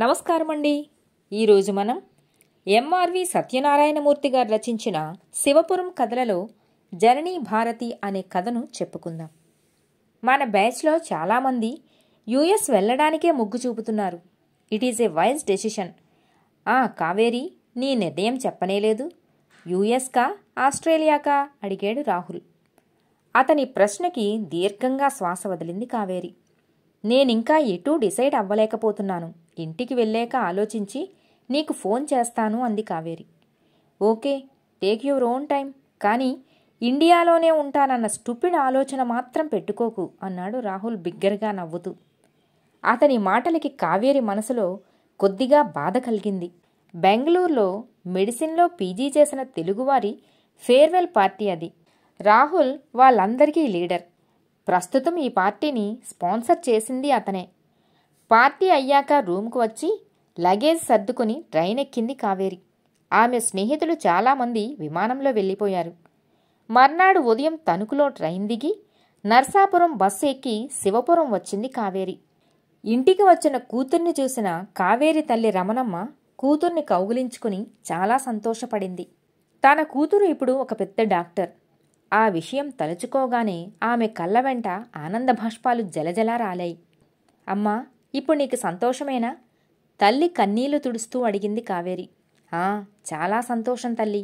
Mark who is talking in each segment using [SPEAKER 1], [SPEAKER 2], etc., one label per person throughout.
[SPEAKER 1] నమస్కారం అండి ఈరోజు మనం ఎంఆర్వి సత్యనారాయణమూర్తి గారు రచించిన శివపురం కథలలో జననీ భారతి అనే కథను చెప్పుకుందాం మన బ్యాచ్లో చాలామంది యుఎస్ వెళ్ళడానికే మొగ్గు చూపుతున్నారు it is a wise decision ఆ కావేరి నీ నిర్ణయం చెప్పనేలేదు యుఎస్కా ఆస్ట్రేలియాకా అడిగాడు రాహుల్ అతని ప్రశ్నకి దీర్ఘంగా శ్వాస వదిలింది కావేరి నేనింకా ఎటూ డిసైడ్ అవ్వలేకపోతున్నాను ఇంటికి వెళ్ళాక ఆలోచించి నీకు ఫోన్ చేస్తాను అంది Kaveri okay take your own time కానీ ఇండియాలోనే ఉంటానన్న స్టూపిడ్ ఆలోచన మాత్రం పెట్టుకోకు అన్నాడు రాహుల్ బిగ్గరగా నవ్వుతూ అతని మాటలకి కావేరి మనసులో కొద్దిగా బాధ కలిగింది బెంగళూరులో మెడిసిన్లో పీజీ చేసిన తెలుగువారి ఫేర్వెల్ పార్టీ అది రాహుల్ వాళ్ళందరికీ లీడర్ ప్రస్తుతం ఈ పార్టీని స్పాన్సర్ చేసింది అతనే పార్టీ అయ్యాక రూమ్కు వచ్చి లగేజ్ సర్దుకుని ట్రైన్ ఎక్కింది కావేరి ఆమె స్నేహితులు చాలామంది విమానంలో వెళ్ళిపోయారు మర్నాడు ఉదయం తణుకులో ట్రైన్ దిగి నర్సాపురం బస్సు ఎక్కి శివపురం వచ్చింది కావేరి ఇంటికి వచ్చిన కూతుర్ని చూసిన కావేరి తల్లి రమణమ్మ కూతుర్ని కౌగులించుకుని చాలా సంతోషపడింది తన కూతురు ఇప్పుడు ఒక పెద్ద డాక్టర్ ఆ విషయం తలుచుకోగానే ఆమె కళ్ళ వెంట ఆనందభాష్పాలు జలజలా రాలాయి అమ్మా ఇప్పుడు నీకు సంతోషమేనా తల్లి కన్నీళ్లు తుడుస్తూ అడిగింది కావేరి ఆ చాలా సంతోషం తల్లి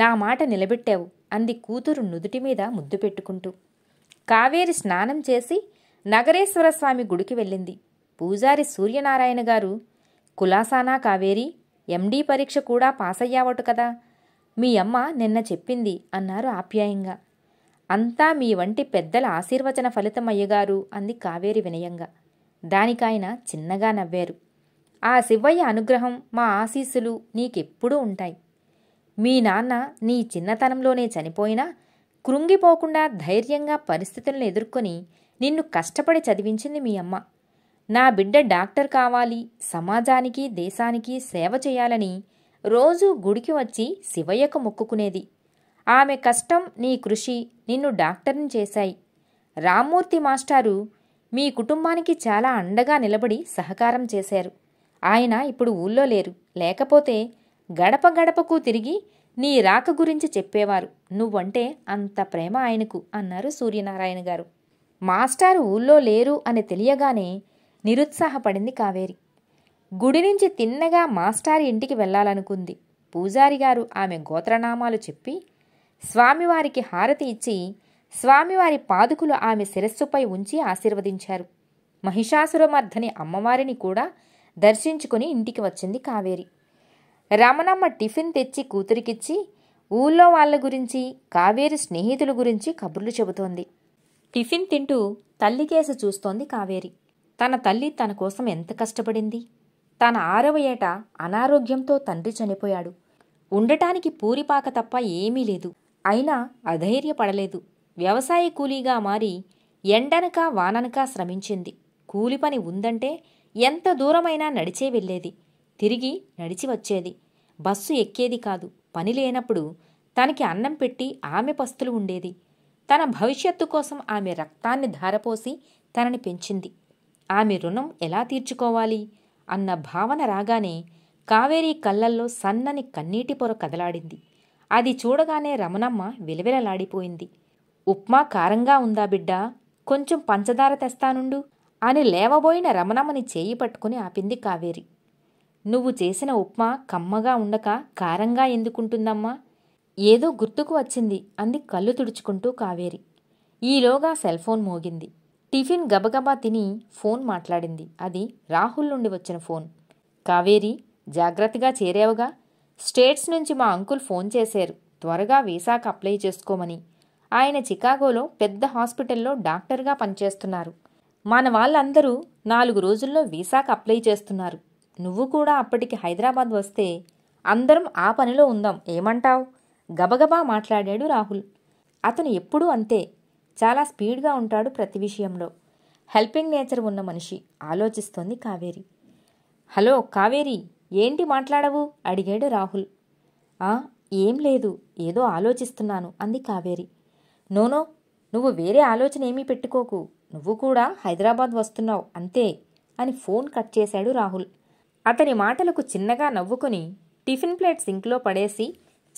[SPEAKER 1] నా మాట నిలబెట్టావు అంది కూతురు నుదుటి మీద ముద్దు పెట్టుకుంటూ కావేరి స్నానం చేసి నగరేశ్వర స్వామి గుడికి వెళ్ళింది పూజారి సూర్యనారాయణ గారు కులాసానా కావేరి ఎండీ పరీక్ష కూడా పాసయ్యావటు కదా మీ అమ్మ నిన్న చెప్పింది అన్నారు ఆప్యాయంగా అంతా మీ వంటి పెద్దల ఆశీర్వచన ఫలితం అయ్యగారు అంది కావేరి వినయంగా దానికాయన చిన్నగా నవ్వారు ఆ శివయ్య అనుగ్రహం మా ఆశీస్సులు నీకెప్పుడూ ఉంటాయి మీ నాన్న నీ చిన్నతనంలోనే చనిపోయినా కృంగిపోకుండా ధైర్యంగా పరిస్థితులను ఎదుర్కొని నిన్ను కష్టపడి చదివించింది మీ అమ్మ నా బిడ్డ డాక్టర్ కావాలి సమాజానికి దేశానికి సేవ చేయాలని రోజూ గుడికి వచ్చి శివయ్యకు మొక్కుకునేది ఆమె కష్టం నీ కృషి నిన్ను డాక్టర్ని చేశాయి రామ్మూర్తి మాస్టారు మీ కుటుంబానికి చాలా అండగా నిలబడి సహకారం చేశారు ఆయన ఇప్పుడు ఊళ్ళో లేరు లేకపోతే గడప గడపకు తిరిగి నీ రాక గురించి చెప్పేవారు నువ్వంటే అంత ప్రేమ ఆయనకు అన్నారు సూర్యనారాయణ గారు మాస్టారు ఊళ్ళో లేరు అని తెలియగానే నిరుత్సాహపడింది కావేరి గుడి నుంచి తిన్నగా మాస్టారు ఇంటికి వెళ్ళాలనుకుంది పూజారి గారు ఆమె గోత్రనామాలు చెప్పి స్వామివారికి హారతి ఇచ్చి స్వామివారి పాదుకులు ఆమె శిరస్సుపై ఉంచి ఆశీర్వదించారు మహిషాసురమర్ధని అమ్మవారిని కూడా దర్శించుకుని ఇంటికి వచ్చింది కావేరి రమణమ్మ టిఫిన్ తెచ్చి కూతురికిచ్చి ఊళ్ళో వాళ్ళ గురించి కావేరి స్నేహితుల గురించి కబుర్లు చెబుతోంది టిఫిన్ తింటూ తల్లి కేసు చూస్తోంది కావేరి తన తల్లి తన కోసం ఎంత కష్టపడింది తన ఆరవ ఏట అనారోగ్యంతో తండ్రి చనిపోయాడు ఉండటానికి పూరిపాక తప్ప ఏమీ లేదు అయినా అధైర్యపడలేదు వ్యవసాయ కూలీగా మారి ఎండనక వాననక శ్రమించింది కూలి పని ఉందంటే ఎంత దూరమైనా నడిచే వెళ్ళేది తిరిగి నడిచి వచ్చేది బస్సు ఎక్కేది కాదు పని లేనప్పుడు తనకి అన్నం పెట్టి ఆమె పస్తులు ఉండేది తన భవిష్యత్తు కోసం ఆమె రక్తాన్ని ధారపోసి తనని పెంచింది ఆమె రుణం ఎలా తీర్చుకోవాలి అన్న భావన రాగానే కావేరీ కళ్ళల్లో సన్నని కన్నీటి పొర కదలాడింది అది చూడగానే రమణమ్మ విలవిలలాడిపోయింది ఉప్మా కారంగా ఉందా బిడ్డా కొంచెం పంచదార తెస్తానుండు అని లేవబోయిన రమణమ్మని చేయి పట్టుకుని ఆపింది కావేరి నువ్వు చేసిన ఉప్మా కమ్మగా ఉండక కారంగా ఎందుకుంటుందమ్మా ఏదో గుర్తుకు వచ్చింది అంది కళ్ళు తుడుచుకుంటూ కావేరి ఈలోగా సెల్ ఫోన్ మోగింది టిఫిన్ గబగబా తిని ఫోన్ మాట్లాడింది అది రాహుల్ నుండి వచ్చిన ఫోన్ కావేరి జాగ్రత్తగా చేరావుగా స్టేట్స్ నుంచి మా అంకుల్ ఫోన్ చేశారు త్వరగా వీసాకు అప్లై చేసుకోమని ఆయన చికాగోలో పెద్ద హాస్పిటల్లో డాక్టర్గా పనిచేస్తున్నారు మన వాళ్ళందరూ నాలుగు రోజుల్లో వీసాకు అప్లై చేస్తున్నారు నువ్వు కూడా అప్పటికి హైదరాబాద్ వస్తే అందరం ఆ పనిలో ఉందాం ఏమంటావు గబగబా మాట్లాడాడు రాహుల్ అతను ఎప్పుడూ అంతే చాలా స్పీడ్గా ఉంటాడు ప్రతి విషయంలో హెల్పింగ్ నేచర్ ఉన్న మనిషి ఆలోచిస్తోంది కావేరి హలో కావేరి ఏంటి మాట్లాడవు అడిగాడు రాహుల్ ఏం లేదు ఏదో ఆలోచిస్తున్నాను అంది కావేరి నోనో నువ్వు వేరే ఆలోచన ఏమీ పెట్టుకోకు నువ్వు కూడా హైదరాబాద్ వస్తున్నావు అంతే అని ఫోన్ కట్ చేశాడు రాహుల్ అతని మాటలకు చిన్నగా నవ్వుకుని టిఫిన్ ప్లేట్ సింక్లో పడేసి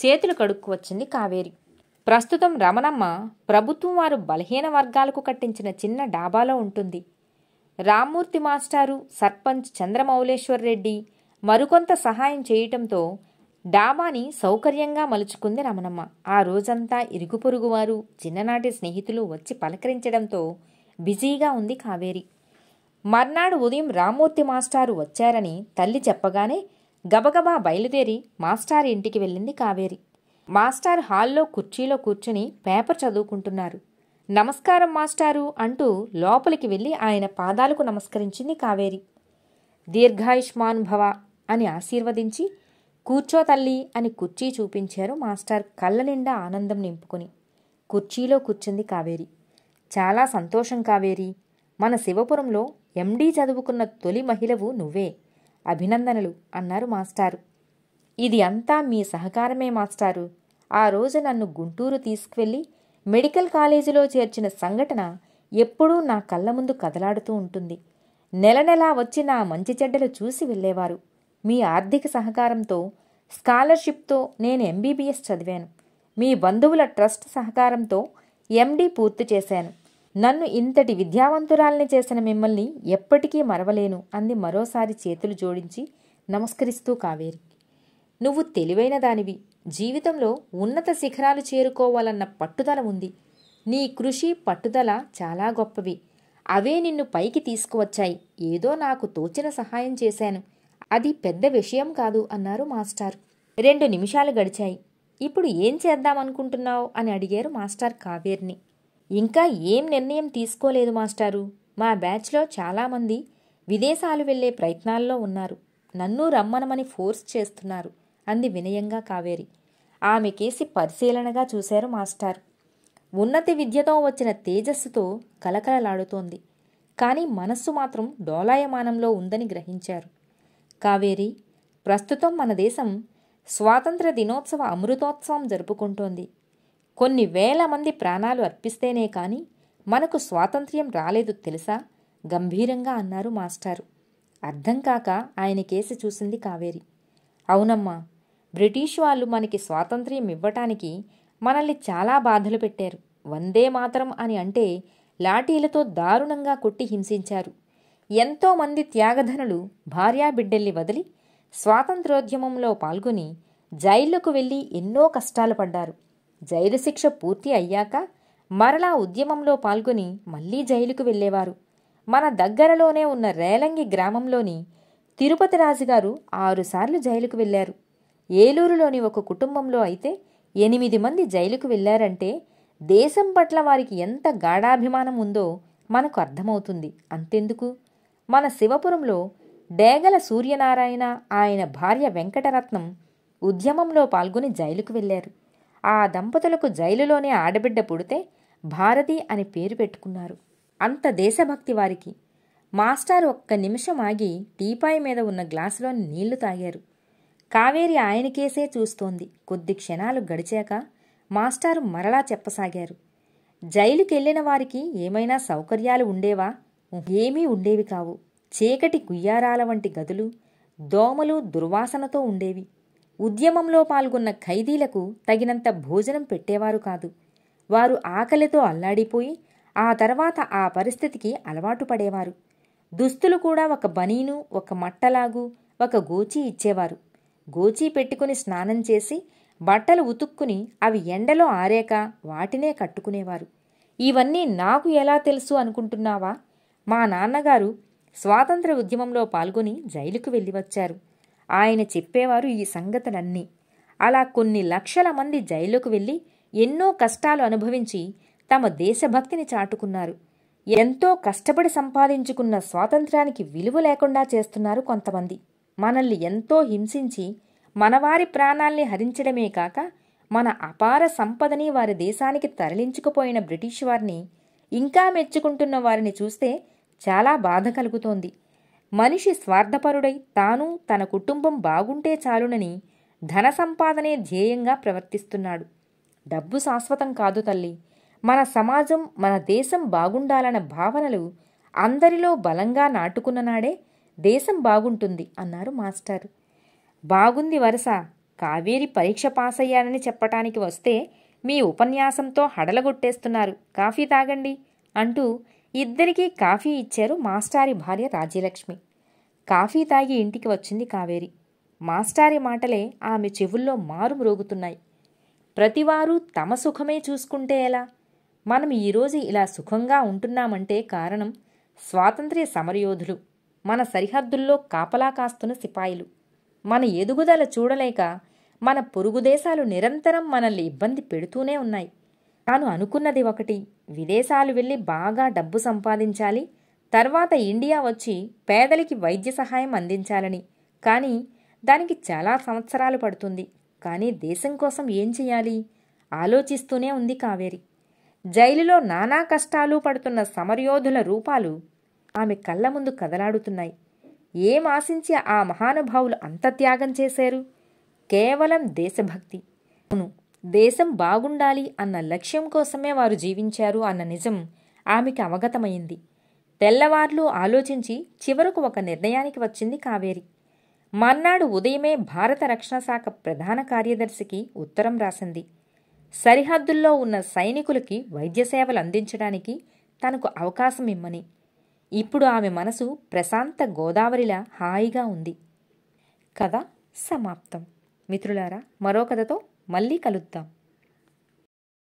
[SPEAKER 1] చేతులు కడుక్కు వచ్చింది కావేరి ప్రస్తుతం రమణమ్మ ప్రభుత్వం వారు బలహీన వర్గాలకు కట్టించిన చిన్న డాబాలో ఉంటుంది రామ్మూర్తి మాస్టారు సర్పంచ్ చంద్రమౌళేశ్వర్ రెడ్డి మరికొంత సహాయం చేయటంతో డాబాని సౌకర్యంగా మలుచుకుంది రమణమ్మ ఆ రోజంతా ఇరుగు పొరుగువారు చిన్ననాటి స్నేహితులు వచ్చి పలకరించడంతో బిజీగా ఉంది కావేరి మర్నాడు ఉదయం రామూర్తి మాస్టారు వచ్చారని తల్లి చెప్పగానే గబగబా బయలుదేరి మాస్టారు ఇంటికి వెళ్ళింది కావేరి మాస్టార్ హాల్లో కుర్చీలో కూర్చుని పేపర్ చదువుకుంటున్నారు నమస్కారం మాస్టారు అంటూ లోపలికి వెళ్ళి ఆయన పాదాలకు నమస్కరించింది కావేరి దీర్ఘాయుష్మాన్ భవ అని ఆశీర్వదించి కూర్చో తల్లి అని కుర్చీ చూపించారు మాస్టర్ కళ్ళ నిండా ఆనందం నింపుకుని కుర్చీలో కూర్చుంది కావేరి చాలా సంతోషం కావేరి మన శివపురంలో ఎండీ చదువుకున్న తొలి మహిళవు నువ్వే అభినందనలు అన్నారు మాస్టారు ఇది అంతా మీ సహకారమే మాస్టారు ఆ రోజు నన్ను గుంటూరు తీసుకువెళ్ళి మెడికల్ కాలేజీలో చేర్చిన సంఘటన ఎప్పుడూ నా కళ్ళ ముందు కదలాడుతూ ఉంటుంది నెల నెలా వచ్చి నా మంచి చెడ్డలు చూసి వెళ్ళేవారు మీ ఆర్థిక సహకారంతో స్కాలర్షిప్తో నేను ఎంబీబీఎస్ చదివాను మీ బంధువుల ట్రస్ట్ సహకారంతో ఎండీ పూర్తి చేశాను నన్ను ఇంతటి విద్యావంతురాల్ని చేసిన మిమ్మల్ని ఎప్పటికీ మరవలేను అంది మరోసారి చేతులు జోడించి నమస్కరిస్తూ కావేరి నువ్వు తెలివైన దానివి జీవితంలో ఉన్నత శిఖరాలు చేరుకోవాలన్న పట్టుదల ఉంది నీ కృషి పట్టుదల చాలా గొప్పవి అవే నిన్ను పైకి తీసుకువచ్చాయి ఏదో నాకు తోచిన సహాయం చేశాను అది పెద్ద విషయం కాదు అన్నారు మాస్టర్ రెండు నిమిషాలు గడిచాయి ఇప్పుడు ఏం చేద్దామనుకుంటున్నావు అని అడిగారు మాస్టర్ కావేర్ని ఇంకా ఏం నిర్ణయం తీసుకోలేదు మాస్టారు మా బ్యాచ్లో చాలామంది విదేశాలు వెళ్లే ప్రయత్నాల్లో ఉన్నారు నన్ను రమ్మనమని ఫోర్స్ చేస్తున్నారు అంది వినయంగా కావేరి ఆమెకేసి పరిశీలనగా చూశారు మాస్టర్ ఉన్నత విద్యతో వచ్చిన తేజస్సుతో కలకలలాడుతోంది కానీ మనస్సు మాత్రం డోలాయమానంలో ఉందని గ్రహించారు కావేరి ప్రస్తుతం మన దేశం స్వాతంత్ర దినోత్సవ అమృతోత్సవం జరుపుకుంటోంది కొన్ని వేల మంది ప్రాణాలు అర్పిస్తేనే కానీ మనకు స్వాతంత్ర్యం రాలేదు తెలుసా గంభీరంగా అన్నారు మాస్టారు అర్థం కాక ఆయన కేసి చూసింది కావేరి అవునమ్మా బ్రిటిష్ వాళ్ళు మనకి స్వాతంత్ర్యం ఇవ్వటానికి మనల్ని చాలా బాధలు పెట్టారు వందే మాత్రం అని అంటే లాఠీలతో దారుణంగా కొట్టి హింసించారు ఎంతోమంది త్యాగధనులు భార్యాబిడ్డల్ని వదిలి స్వాతంత్రోద్యమంలో పాల్గొని జైళ్లకు వెళ్ళి ఎన్నో కష్టాలు పడ్డారు జైలు శిక్ష పూర్తి అయ్యాక మరలా ఉద్యమంలో పాల్గొని మళ్ళీ జైలుకు వెళ్ళేవారు మన దగ్గరలోనే ఉన్న రేలంగి గ్రామంలోని తిరుపతి రాజుగారు ఆరుసార్లు జైలుకు వెళ్ళారు ఏలూరులోని ఒక కుటుంబంలో అయితే ఎనిమిది మంది జైలుకు వెళ్ళారంటే దేశం పట్ల వారికి ఎంత గాఢాభిమానం ఉందో మనకు అర్థమవుతుంది అంతెందుకు మన శివపురంలో డేగల సూర్యనారాయణ ఆయన భార్య వెంకటరత్నం ఉద్యమంలో పాల్గొని జైలుకు వెళ్ళారు ఆ దంపతులకు జైలులోనే ఆడబిడ్డ పుడితే భారతి అని పేరు పెట్టుకున్నారు అంత దేశభక్తి వారికి మాస్టర్ ఒక్క నిమిషం ఆగి టీపాయి మీద ఉన్న గ్లాసులో నీళ్లు తాగారు కావేరి ఆయనకేసే చూస్తోంది కొద్ది క్షణాలు గడిచాక మాస్టారు మరలా చెప్పసాగారు జైలుకెళ్లిన వారికి ఏమైనా సౌకర్యాలు ఉండేవా ఏమీ ఉండేవి కావు చీకటి కుయ్యారాల వంటి గదులు దోమలు దుర్వాసనతో ఉండేవి ఉద్యమంలో పాల్గొన్న ఖైదీలకు తగినంత భోజనం పెట్టేవారు కాదు వారు ఆకలితో అల్లాడిపోయి ఆ తర్వాత ఆ పరిస్థితికి అలవాటు పడేవారు దుస్తులు కూడా ఒక బనీను ఒక మట్టలాగు ఒక గోచి ఇచ్చేవారు గోచీ పెట్టుకుని స్నానం చేసి బట్టలు ఉతుక్కుని అవి ఎండలో ఆరాక వాటినే కట్టుకునేవారు ఇవన్నీ నాకు ఎలా తెలుసు అనుకుంటున్నావా మా నాన్నగారు స్వాతంత్ర ఉద్యమంలో పాల్గొని జైలుకు వెళ్ళి వచ్చారు ఆయన చెప్పేవారు ఈ సంగతులన్నీ అలా కొన్ని లక్షల మంది జైలుకు వెళ్ళి ఎన్నో కష్టాలు అనుభవించి తమ దేశభక్తిని చాటుకున్నారు ఎంతో కష్టపడి సంపాదించుకున్న స్వాతంత్రానికి విలువ లేకుండా చేస్తున్నారు కొంతమంది మనల్ని ఎంతో హింసించి మనవారి ప్రాణాల్ని హరించడమే కాక మన అపార సంపదని వారి దేశానికి తరలించుకుపోయిన బ్రిటిష్ వారిని ఇంకా మెచ్చుకుంటున్న వారిని చూస్తే చాలా బాధ కలుగుతోంది మనిషి స్వార్థపరుడై తాను తన కుటుంబం బాగుంటే చాలునని ధన సంపాదనే ధ్యేయంగా ప్రవర్తిస్తున్నాడు డబ్బు శాశ్వతం కాదు తల్లి మన సమాజం మన దేశం బాగుండాలన్న భావనలు అందరిలో బలంగా నాటుకున్న నాడే దేశం బాగుంటుంది అన్నారు మాస్టారు బాగుంది వరుస కావేరి పరీక్ష పాస్ అయ్యానని చెప్పటానికి వస్తే మీ ఉపన్యాసంతో హడలగొట్టేస్తున్నారు కాఫీ తాగండి అంటూ ఇద్దరికీ కాఫీ ఇచ్చారు మాస్టారి భార్య రాజ్యలక్ష్మి కాఫీ తాగి ఇంటికి వచ్చింది కావేరి మాస్టారి మాటలే ఆమె చెవుల్లో మారు మ్రోగుతున్నాయి ప్రతివారూ తమ సుఖమే చూసుకుంటే ఎలా మనం ఈరోజు ఇలా సుఖంగా ఉంటున్నామంటే కారణం స్వాతంత్ర్య సమరయోధులు మన సరిహద్దుల్లో కాపలా కాస్తున్న సిపాయిలు మన ఎదుగుదల చూడలేక మన పొరుగు దేశాలు నిరంతరం మనల్ని ఇబ్బంది పెడుతూనే ఉన్నాయి తాను అనుకున్నది ఒకటి విదేశాలు వెళ్ళి బాగా డబ్బు సంపాదించాలి తర్వాత ఇండియా వచ్చి పేదలికి వైద్య సహాయం అందించాలని కానీ దానికి చాలా సంవత్సరాలు పడుతుంది కానీ దేశం కోసం ఏం చేయాలి ఆలోచిస్తూనే ఉంది కావేరి జైలులో నానా కష్టాలు పడుతున్న సమరయోధుల రూపాలు ఆమె కళ్ళ ముందు కదలాడుతున్నాయి ఏం ఆశించి ఆ మహానుభావులు అంత త్యాగం చేశారు కేవలం దేశభక్తి అవును దేశం బాగుండాలి అన్న లక్ష్యం కోసమే వారు జీవించారు అన్న నిజం ఆమెకి అవగతమైంది తెల్లవార్లు ఆలోచించి చివరకు ఒక నిర్ణయానికి వచ్చింది కావేరి మర్నాడు ఉదయమే భారత రక్షణ శాఖ ప్రధాన కార్యదర్శికి ఉత్తరం రాసింది సరిహద్దుల్లో ఉన్న సైనికులకి వైద్య సేవలు అందించడానికి తనకు అవకాశం ఇమ్మని ఇప్పుడు ఆమె మనసు ప్రశాంత గోదావరిలా హాయిగా ఉంది కథ సమాప్తం మిత్రులారా మరో కథతో మళ్ళీ కలుద్దాం